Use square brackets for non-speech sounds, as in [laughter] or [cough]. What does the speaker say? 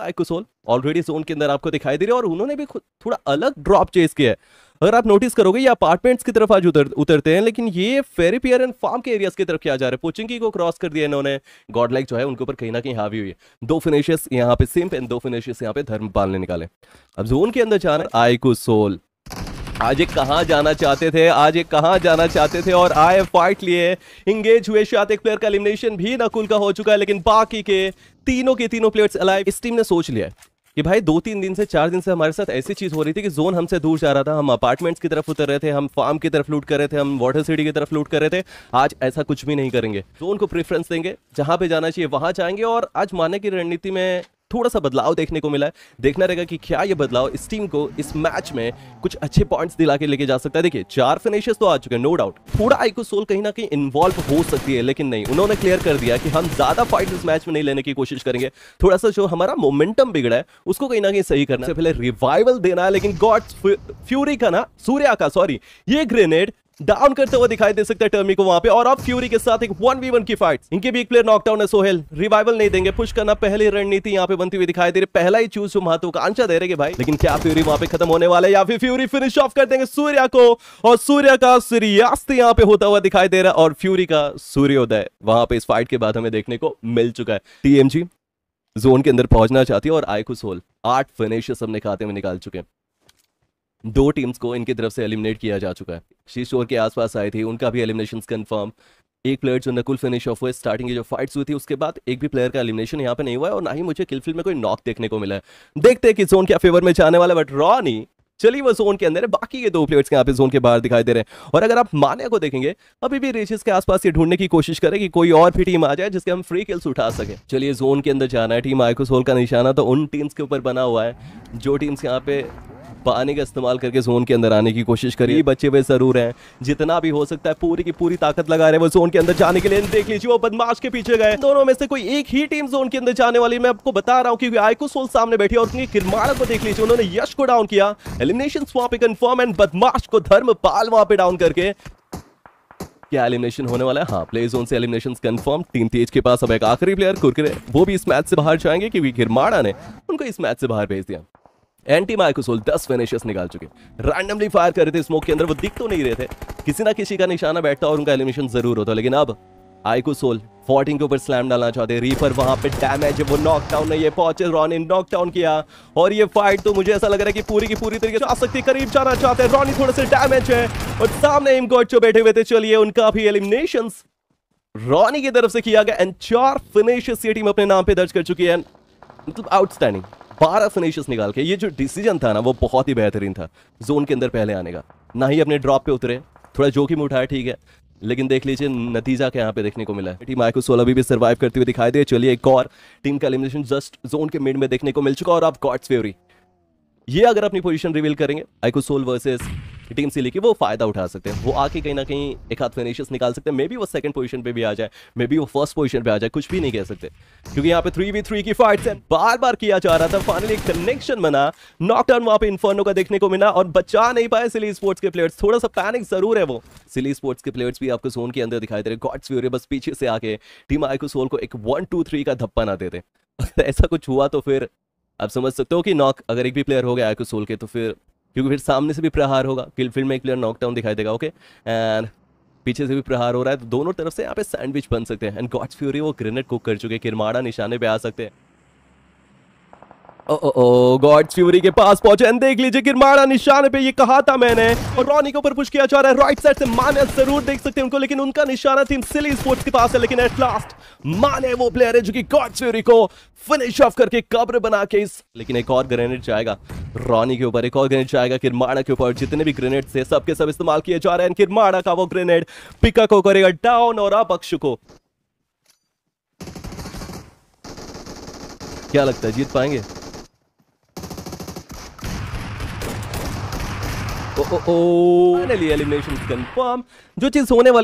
आइकोसोल already zone के अंदर आपको दिखाई दे रही है और उन्होंने भी थोड़ा अलग ड्रॉप चेस किया है अगर आप नोटिस करोगे ये अपार्टमेंट्स की तरफ आज उतर उतरते हैं लेकिन ये फेरी पियर एंड फार्म के एरियाज की तरफ किया जा रहा है पोचिंकी को क्रॉस कर दिया इन्होंने गॉड लाइक जो है उनके ऊपर कहीं ना कहीं हावी हुई है दो फिनिशेस यहाँ पे सिम्प एंड दो फिनिशेस यहाँ पे धर्मपाल ने निकाले अब जोन के अंदर जा रहे हैं आइकोसोल आज एक कहाँ जाना चाहते थे आज एक कहाँ जाना चाहते थे और आए फाइट लिए इंगेज हुए शायद एक प्लेयर का एलिमिनेशन भी नकुल का हो चुका है लेकिन बाकी के तीनों के तीनों प्लेयर्स अलाइव इस टीम ने सोच लिया कि भाई दो तीन दिन से चार दिन से हमारे साथ ऐसी चीज हो रही थी कि जोन हमसे दूर जा रहा था हम अपार्टमेंट्स की तरफ उतर रहे थे हम फार्म की तरफ लूट कर रहे थे हम वाटर सिटी की तरफ लूट कर रहे थे आज ऐसा कुछ भी नहीं करेंगे जोन को प्रेफरेंस देंगे जहां पे जाना चाहिए वहां जाएंगे और आज माने की रणनीति में थोड़ा सा बदलाव देखने को मिला है देखना रहेगा कि क्या यह बदलाव इस टीम को इस मैच में कुछ अच्छे पॉइंट्स दिला के लेके जा सकता है देखिए चार फिनिशेस तो आ चुके हैं नो डाउट थोड़ा आईको सोल कहीं ना कहीं इन्वॉल्व हो सकती है लेकिन नहीं उन्होंने क्लियर कर दिया कि हम ज्यादा फाइट इस मैच में नहीं लेने की कोशिश करेंगे थोड़ा सा जो हमारा मोमेंटम बिगड़ा है उसको कहीं ना कहीं सही करना पहले रिवाइवल देना है लेकिन गॉड फ्यूरी का ना सूर्या का सॉरी ये ग्रेनेड डाउन करते हुए दिखाई दे सकते है टर्मी को वहां पे और अब फ्यूरी के साथ एक वन वी वन की फाइट इनके भी एक प्लेयर नॉकडाउन है सोहेल रिवाइवल नहीं देंगे पुश करना पहली रणनीति यहाँ पे बनती हुई दिखाई दे रही पहला ही चूज जो महत्वाकांक्षा दे रहे भाई लेकिन क्या फ्यूरी वहां पे खत्म होने वाला है या फिर फ्यूरी फिनिश ऑफ कर देंगे सूर्य को और सूर्य का सूर्यास्त यहाँ पे होता हुआ दिखाई दे रहा है और फ्यूरी का सूर्योदय वहां पे इस फाइट के बाद हमें देखने को मिल चुका है टीएमजी जोन के अंदर पहुंचना चाहती है और आई आयकुस होल आठ फिनिशेस हमने खाते में निकाल चुके हैं दो टीम्स को इनकी तरफ से एलिमिनेट किया जा चुका है शीशोर के आसपास आए थे उनका भी एलिमिनेशन कंफर्म एक प्लेयर जो नकुल फिनिश ऑफ हुए स्टार्टिंग की जो फाइट्स हुई थी उसके बाद एक भी प्लेयर का एलिमिनेशन यहाँ पे नहीं हुआ है और ना ही मुझे किलफिल में कोई नॉक देखने को मिला है देखते हैं कि जोन क्या फेवर में जाने वाला बट रॉनी चलिए वो जोन के अंदर है बाकी के दो प्लेयर्स यहाँ पे जोन के बाहर दिखाई दे रहे हैं और अगर आप माने को देखेंगे अभी भी रेचेस के आसपास ये ढूंढने की कोशिश करें कि कोई और भी टीम आ जाए जिसके हम फ्री किल्स उठा सके चलिए जोन के अंदर जाना है टीम आयकोसोल का निशाना तो उन टीम्स के ऊपर बना हुआ है जो टीम्स यहाँ पे पानी का इस्तेमाल करके जोन के अंदर आने की कोशिश करिए बचे हुए ज़रूर हैं जितना भी हो सकता है पूरी की पूरी ताकत लगा रहे हैं वो जोन के अंदर जाने के लिए देख लीजिए वो बदमाश के पीछे गए दोनों में से कोई एक ही टीम जोन के अंदर जाने वाली मैं आपको बता रहा हूँ क्योंकि आयको सोल सामने बैठी और उनकी किरमारत को देख लीजिए उन्होंने यश को डाउन किया एलिमिनेशन वहां पे कंफर्म एंड बदमाश को धर्म पाल वहां पर डाउन करके क्या एलिमिनेशन होने वाला है हाँ प्ले जोन से एलिमिनेशन कंफर्म टीम तेज के पास अब एक आखिरी प्लेयर कुरकरे वो भी इस मैच से बाहर जाएंगे क्योंकि गिरमाड़ा ने उनको इस मैच से बाहर भेज दिया एंटी माइकोसोल दस फेनेशियस निकाल चुके रैंडमली फायर कर रहे थे स्मोक के अंदर वो दिख तो नहीं रहे थे किसी ना किसी का निशाना बैठता और उनका एलिमिनेशन जरूर होता लेकिन अब आइकोसोल 14 के ऊपर स्लैम डालना चाहते हैं रीपर वहां पे डैमेज है वो नॉकडाउन नहीं है ये पहुंचे रॉनी नॉकडाउन किया और ये फाइट तो मुझे ऐसा लग रहा है कि पूरी की पूरी तरीके से आ सकती करीब जाना चाहते हैं रॉनी थोड़े से डैमेज है और सामने इमगॉट जो बैठे हुए थे चलिए उनका भी एलिमिनेशन रॉनी की तरफ से किया गया एंड चार फिनिश ये टीम अपने नाम पे दर्ज कर चुकी है मतलब आउटस्टैंडिंग बारह फिनिशेस निकाल के ये जो डिसीजन था ना वो बहुत ही बेहतरीन था जोन के अंदर पहले आने का ना ही अपने ड्रॉप पे उतरे थोड़ा जोखिम उठाया ठीक है लेकिन देख लीजिए नतीजा क्या यहाँ पे देखने को मिला है टीम आयको सोलह अभी भी सर्वाइव करते हुए दिखाई दे चलिए एक और टीम का एलिमिनेशन जस्ट जोन के मिड में देखने को मिल चुका और आप गॉड्स फेवरी ये अगर अपनी पोजीशन रिवील करेंगे आइकोसोल सोल वर्सेस टीम से लेके वो फ़ायदा उठा सकते हैं वो आके कहीं ना कहीं एक हाथ फिनिशेस निकाल सकते हैं मे बी वो सेकंड पोजीशन पे भी आ जाए मे बी वो फर्स्ट पोजीशन पे आ जाए कुछ भी नहीं कह सकते क्योंकि यहाँ पे थ्री वी थ्री की फाइट है बार बार किया जा रहा था फाइनली एक कनेक्शन बना नॉक नॉकडाउन वहाँ पे इन्फर्नो का देखने को मिला और बचा नहीं पाए सिली स्पोर्ट्स के प्लेयर्स थोड़ा सा पैनिक जरूर है वो सिली स्पोर्ट्स के प्लेयर्स भी आपको जोन के अंदर दिखाई दे रहे गॉड्स व्यूरे बस पीछे से आके टीम आईको सोल को एक वन टू थ्री का धप्पा ना देते [laughs] ऐसा कुछ हुआ तो फिर आप समझ सकते हो कि नॉक अगर एक भी प्लेयर हो गया आईको सोल के तो फिर क्योंकि फिर सामने से भी प्रहार होगा किल फील्ड में एक प्लेयर नॉकडाउन दिखाई देगा ओके एंड पीछे से भी प्रहार हो रहा है तो दोनों तरफ से यहाँ पे सैंडविच बन सकते हैं एंड गॉड्स फ्यूरी वो ग्रेनेड कुक कर चुके किरमाड़ा निशाने पे आ सकते हैं ओ गॉड फ्यूरी के पास पहुंचे देख लीजिए किरमाड़ा निशाने पे ये कहा था मैंने और रॉनी के ऊपर पुश किया जा रहा है राइट साइड से माने जरूर देख सकते हैं उनको लेकिन उनका निशाना टीम सिली स्पोर्ट्स के पास है लेकिन एट लास्ट माने वो प्लेयर है जो कि गॉड फ्यूरी को फिनिश ऑफ करके कब्र बना के इस लेकिन एक और ग्रेनेड जाएगा रॉनी के ऊपर एक और ग्रेनेड जाएगा किरमाड़ा के ऊपर जितने भी ग्रेनेड थे सबके सब इस्तेमाल किए जा रहे हैं किरमाड़ा का वो ग्रेनेड पिकअप को करेगा डाउन और अब अक्षु को क्या लगता है जीत पाएंगे ओ, ओ, ओ, एलिमिनेशन ओ, जो चीज़ होने ओ,